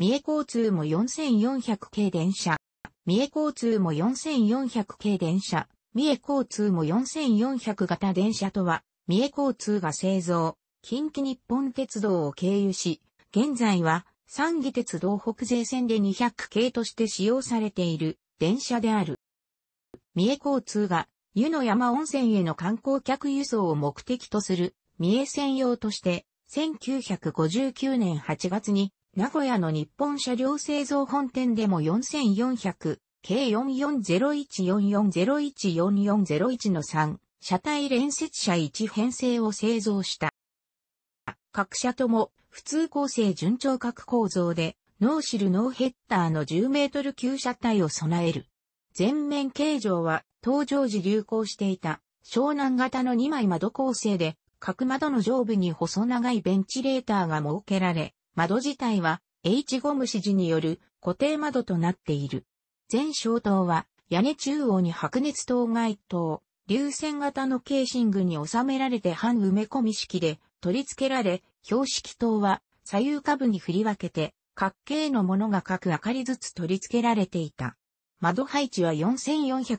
三重交通も4400系電車。三重交通も4400系電車。三重交通も4400型電車とは、三重交通が製造、近畿日本鉄道を経由し、現在は、三義鉄道北西線で200系として使用されている電車である。三重交通が湯の山温泉への観光客輸送を目的とする三重専用として1959年8月に名古屋の日本車両製造本店でも4400、K440144014401 の3、車体連接車1編成を製造した。各社とも普通構成順調角構造で、ノーシルノーヘッダーの10メートル級車体を備える。前面形状は、登場時流行していた、湘南型の2枚窓構成で、各窓の上部に細長いベンチレーターが設けられ、窓自体は H ゴム指示による固定窓となっている。全小灯は屋根中央に白熱灯外灯、流線型のケーシングに収められて半埋め込み式で取り付けられ、標識灯は左右下部に振り分けて、各形のものが各明かりずつ取り付けられていた。窓配置は4401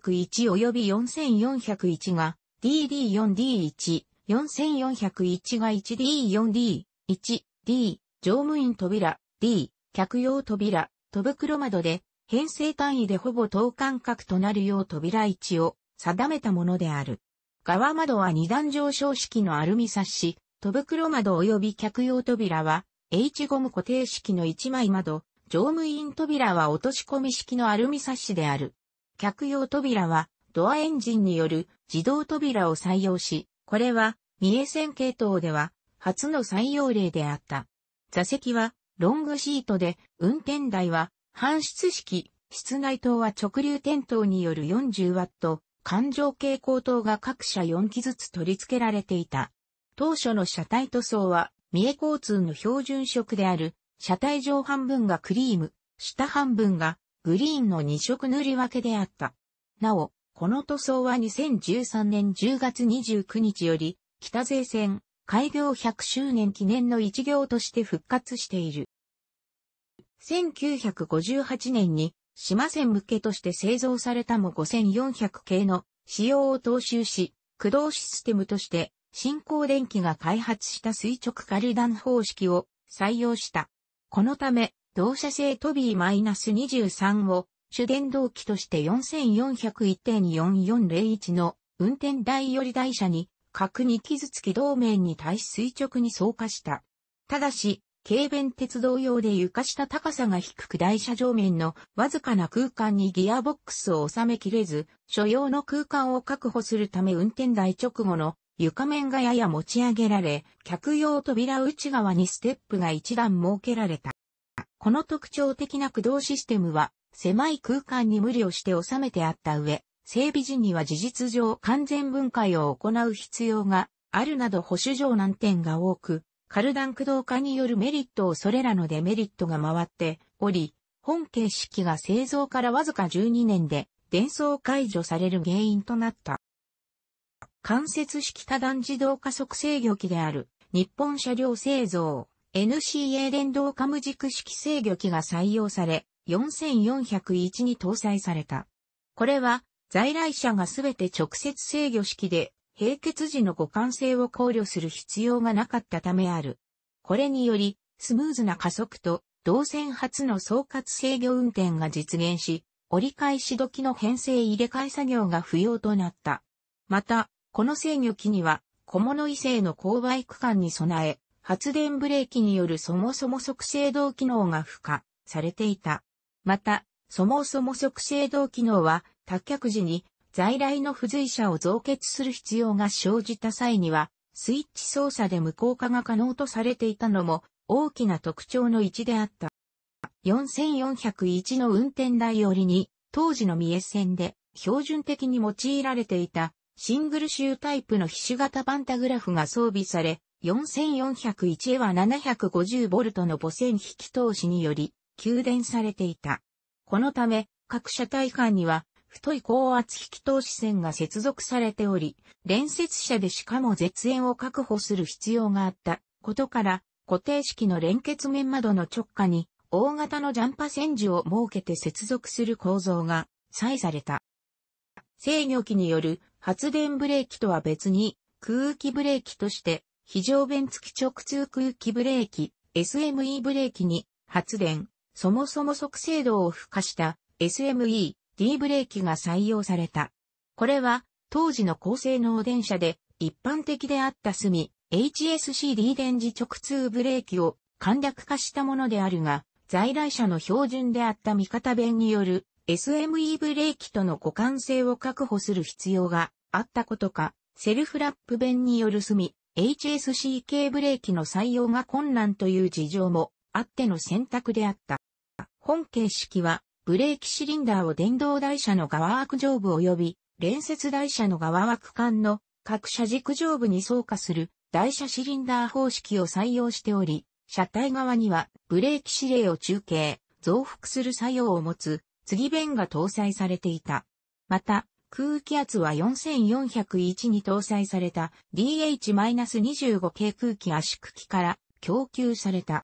及び4401が DD4D1、4401が 1D4D、1D、乗務員扉、D、客用扉、戸袋窓で、編成単位でほぼ等間隔となるよう扉位置を定めたものである。側窓は二段上昇式のアルミサッシ、戸袋窓及び客用扉は、H ゴム固定式の一枚窓、乗務員扉は落とし込み式のアルミサッシである。客用扉は、ドアエンジンによる自動扉を採用し、これは、三重線系統では、初の採用例であった。座席はロングシートで、運転台は半出式、室内灯は直流点灯による 40W、環状蛍光灯が各社4機ずつ取り付けられていた。当初の車体塗装は、三重交通の標準色である、車体上半分がクリーム、下半分がグリーンの2色塗り分けであった。なお、この塗装は2013年10月29日より、北税線、開業100周年記念の一行として復活している。1958年に島線向けとして製造されたも5400系の仕様を踏襲し、駆動システムとして新興電機が開発した垂直仮弾方式を採用した。このため、同社製トビー -23 を主電動機として4401.4401の運転台より台車に核に傷つき同面に対し垂直に走下した。ただし、軽便鉄道用で床下高さが低く台車上面のわずかな空間にギアボックスを収めきれず、所要の空間を確保するため運転台直後の床面がやや持ち上げられ、客用扉内側にステップが一段設けられた。この特徴的な駆動システムは、狭い空間に無理をして収めてあった上、整備時には事実上完全分解を行う必要があるなど保守上難点が多く、カルダン駆動化によるメリットをそれらのデメリットが回っており、本形式が製造からわずか12年で伝送解除される原因となった。間接式多段自動加速制御機である日本車両製造 NCA 電動カ無軸式制御機が採用され、4401に搭載された。これは在来車がすべて直接制御式で、平結時の互換性を考慮する必要がなかったためある。これにより、スムーズな加速と、動線初の総括制御運転が実現し、折り返し時の編成入れ替え作業が不要となった。また、この制御機には、小物異性の勾配区間に備え、発電ブレーキによるそもそも即制動機能が付加されていた。また、そもそも即制動機能は脱却時に在来の付随車を増結する必要が生じた際には、スイッチ操作で無効化が可能とされていたのも大きな特徴の一であった。4401の運転台よりに、当時の三重線で標準的に用いられていたシングルシュータイプの皮脂型パンタグラフが装備され、4401へは 750V の母線引き通しにより、給電されていた。このため、各車体間には太い高圧引き通し線が接続されており、連接車でしかも絶縁を確保する必要があったことから、固定式の連結面窓の直下に、大型のジャンパ線樹を設けて接続する構造が、採された。制御機による発電ブレーキとは別に、空気ブレーキとして、非常弁付き直通空気ブレーキ、SME ブレーキに、発電、そもそも速制度を付加した SME D ブレーキが採用された。これは当時の高性能電車で一般的であった隅、HSCD 電磁直通ブレーキを簡略化したものであるが、在来車の標準であった味方弁による SME ブレーキとの互換性を確保する必要があったことか、セルフラップ弁による隅、HSCK ブレーキの採用が困難という事情もあっての選択であった。本形式はブレーキシリンダーを電動台車の側枠上部及び、連接台車の側枠間の各車軸上部に装加する台車シリンダー方式を採用しており、車体側にはブレーキ指令を中継、増幅する作用を持つ、継弁が搭載されていた。また、空気圧は4401に搭載された DH-25 系空気圧縮機から供給された。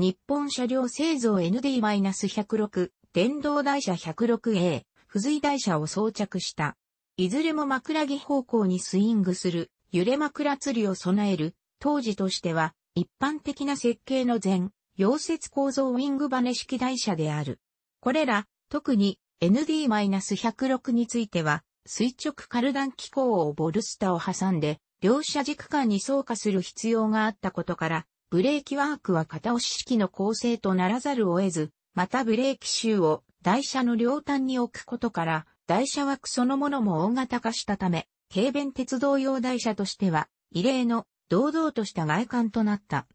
日本車両製造 ND-106、電動台車 106A、付随台車を装着した。いずれも枕木方向にスイングする、揺れ枕釣りを備える、当時としては、一般的な設計の前、溶接構造ウィングバネ式台車である。これら、特に ND-106 については、垂直カルダン機構をボルスタを挟んで、両車軸間に走化する必要があったことから、ブレーキワークは片押し式の構成とならざるを得ず、またブレーキシを台車の両端に置くことから、台車枠そのものも大型化したため、軽便鉄道用台車としては、異例の堂々とした外観となった。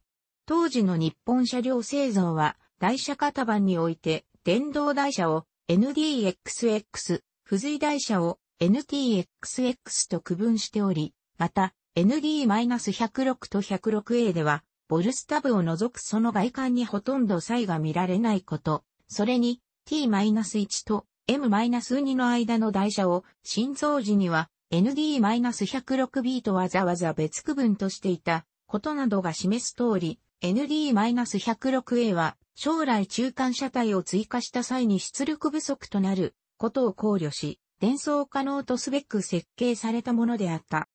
当時の日本車両製造は、台車型番において、電動台車を NDXX、付随台車を NTXX と区分しており、また ND-106 と 106A ではボルスタブを除くその外観にほとんど差異が見られないこと、それに t-1 と m-2 の間の台車を新装時には nd-106b とわざわざ別区分としていたことなどが示す通り、ND-106A は将来中間車体を追加した際に出力不足となることを考慮し、伝送可能とすべく設計されたものであった。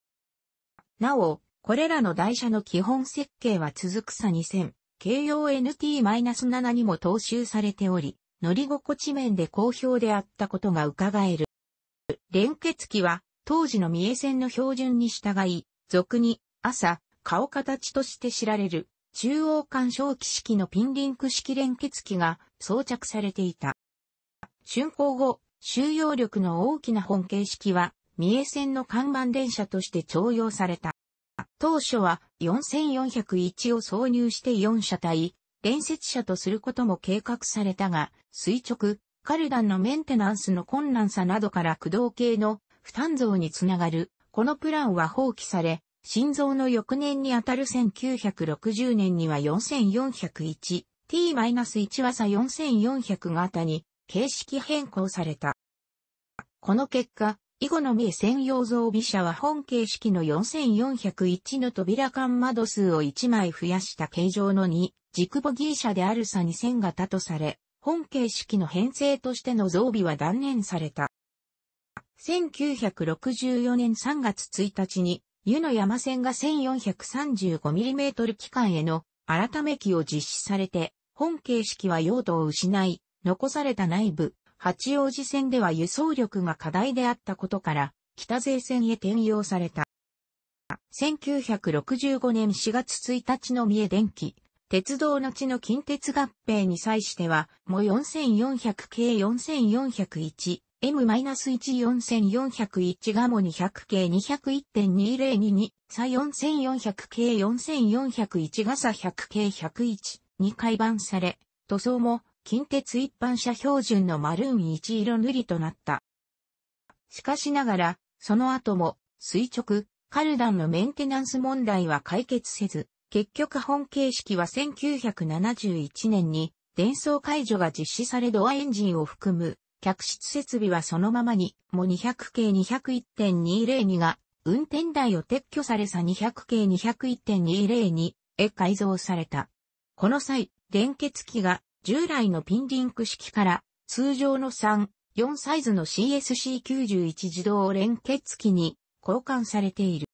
なお、これらの台車の基本設計は続くさ2000、京 o NT-7 にも踏襲されており、乗り心地面で好評であったことが伺える。連結機は、当時の三重線の標準に従い、俗に、朝、顔形として知られる、中央干渉機式のピンリンク式連結機が装着されていた。竣工後、収容力の大きな本形式は、三重線の看板電車として徴用された。当初は4401を挿入して4車体、連接車とすることも計画されたが、垂直、カルダンのメンテナンスの困難さなどから駆動系の負担増につながる、このプランは放棄され、心臓の翌年にあたる1960年には 4401T-1 はさ4400型に形式変更された。この結果、以後の名専用造備車は本形式の4401の扉間窓数を1枚増やした形状の2、軸ボギー車である差2000型とされ、本形式の編成としての増備は断念された。1964年3月1日に、湯の山線が 1435mm 機関への改め機を実施されて、本形式は用途を失い、残された内部、八王子線では輸送力が課題であったことから、北税線へ転用された。1965年4月1日の三重電気、鉄道の地の近鉄合併に際しては、も4400系 4401M-1 4401がも200系201.2022さ4400系4401がさ100系101に改版され、塗装も近鉄一般車標準のマルーン1色塗りとなった。しかしながら、その後も、垂直、カルダンのメンテナンス問題は解決せず、結局本形式は1971年に、電装解除が実施されドアエンジンを含む、客室設備はそのままに、も200系201.202が、運転台を撤去されさ200系201.202へ改造された。この際、連結機が従来のピンリンク式から通常の3、4サイズの CSC91 自動連結機に交換されている。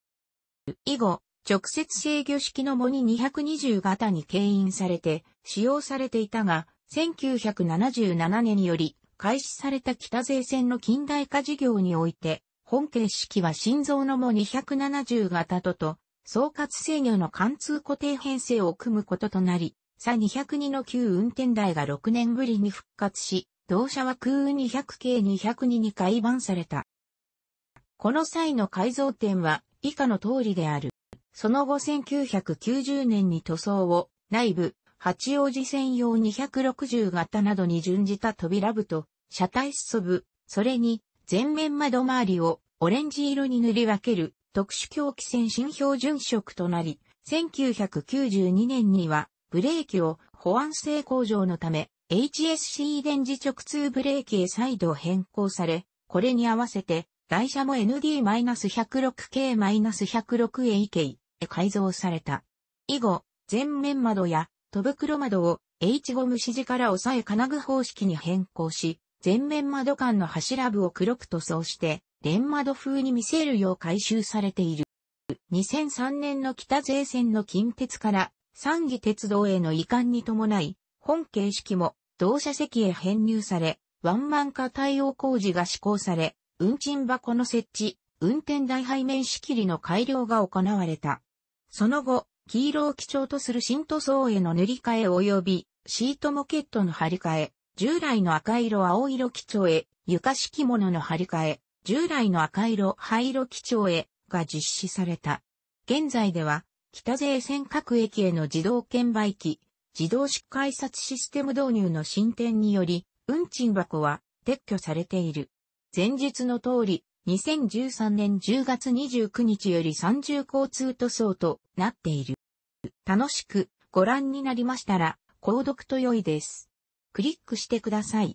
以後、直接制御式のモニ220型に牽引されて使用されていたが、1977年により開始された北税線の近代化事業において、本形式は心臓のモ270型とと、総括制御の貫通固定編成を組むこととなり、サ202の旧運転台が6年ぶりに復活し、同社は空200系202に改版された。この際の改造点は以下の通りである。その後1990年に塗装を内部、八王子専用260型などに準じた扉部と車体裾部、それに前面窓周りをオレンジ色に塗り分ける特殊狂気線新標準色となり、1992年にはブレーキを保安性向上のため HSC 電磁直通ブレーキへ再度変更され、これに合わせて台車も ND-106K-106AK へ改造された。以後、前面窓や戸袋窓を H ゴム指示から押さえ金具方式に変更し、前面窓間の柱部を黒く塗装して、連窓風に見せるよう改修されている。2003年の北税線の近鉄から三義鉄道への移管に伴い、本形式も同社席へ編入され、ワンマン化対応工事が施行され、運賃箱の設置、運転台背面仕切りの改良が行われた。その後、黄色を基調とする新塗装への塗り替え及び、シートモケットの張り替え、従来の赤色青色基調へ、床敷物の張り替え、従来の赤色灰色基調へ、が実施された。現在では、北税線各駅への自動券売機、自動式改札システム導入の進展により、運賃箱は撤去されている。前述の通り、2013年10月29日より三重交通塗装となっている。楽しくご覧になりましたら、購読と良いです。クリックしてください。